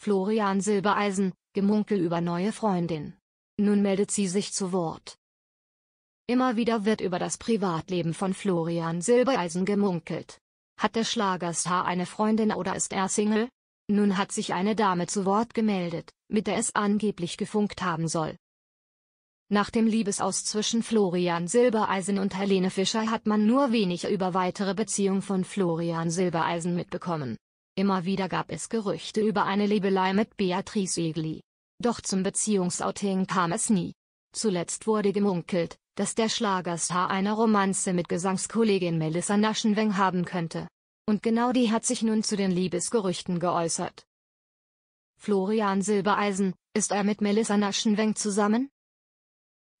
Florian Silbereisen, Gemunkel über neue Freundin. Nun meldet sie sich zu Wort. Immer wieder wird über das Privatleben von Florian Silbereisen gemunkelt. Hat der Schlagerstar eine Freundin oder ist er Single? Nun hat sich eine Dame zu Wort gemeldet, mit der es angeblich gefunkt haben soll. Nach dem Liebesaus zwischen Florian Silbereisen und Helene Fischer hat man nur wenig über weitere Beziehung von Florian Silbereisen mitbekommen. Immer wieder gab es Gerüchte über eine Liebelei mit Beatrice Egli. Doch zum Beziehungsouting kam es nie. Zuletzt wurde gemunkelt, dass der Schlagerstar eine Romanze mit Gesangskollegin Melissa Naschenweng haben könnte. Und genau die hat sich nun zu den Liebesgerüchten geäußert. Florian Silbereisen, ist er mit Melissa Naschenweng zusammen?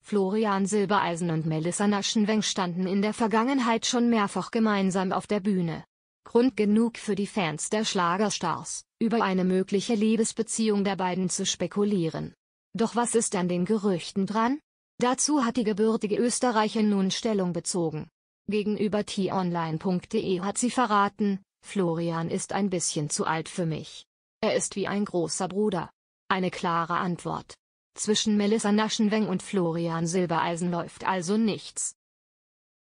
Florian Silbereisen und Melissa Naschenweng standen in der Vergangenheit schon mehrfach gemeinsam auf der Bühne. Grund genug für die Fans der Schlagerstars, über eine mögliche Liebesbeziehung der beiden zu spekulieren. Doch was ist an den Gerüchten dran? Dazu hat die gebürtige Österreicher nun Stellung bezogen. Gegenüber t-online.de hat sie verraten, Florian ist ein bisschen zu alt für mich. Er ist wie ein großer Bruder. Eine klare Antwort. Zwischen Melissa Naschenweng und Florian Silbereisen läuft also nichts.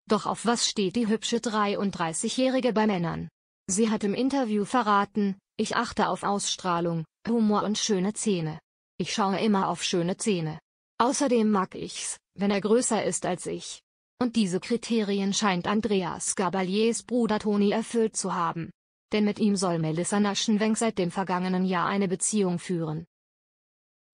Doch auf was steht die hübsche 33-Jährige bei Männern? Sie hat im Interview verraten, ich achte auf Ausstrahlung, Humor und schöne Zähne. Ich schaue immer auf schöne Zähne. Außerdem mag ich's, wenn er größer ist als ich. Und diese Kriterien scheint Andreas Gabaliers Bruder Toni erfüllt zu haben. Denn mit ihm soll Melissa Naschenwenk seit dem vergangenen Jahr eine Beziehung führen.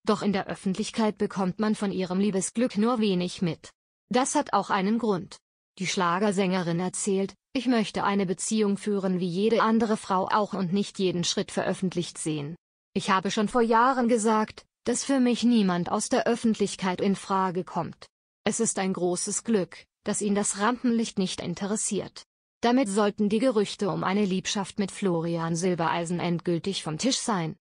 Doch in der Öffentlichkeit bekommt man von ihrem Liebesglück nur wenig mit. Das hat auch einen Grund. Die Schlagersängerin erzählt, ich möchte eine Beziehung führen wie jede andere Frau auch und nicht jeden Schritt veröffentlicht sehen. Ich habe schon vor Jahren gesagt, dass für mich niemand aus der Öffentlichkeit in Frage kommt. Es ist ein großes Glück, dass ihn das Rampenlicht nicht interessiert. Damit sollten die Gerüchte um eine Liebschaft mit Florian Silbereisen endgültig vom Tisch sein.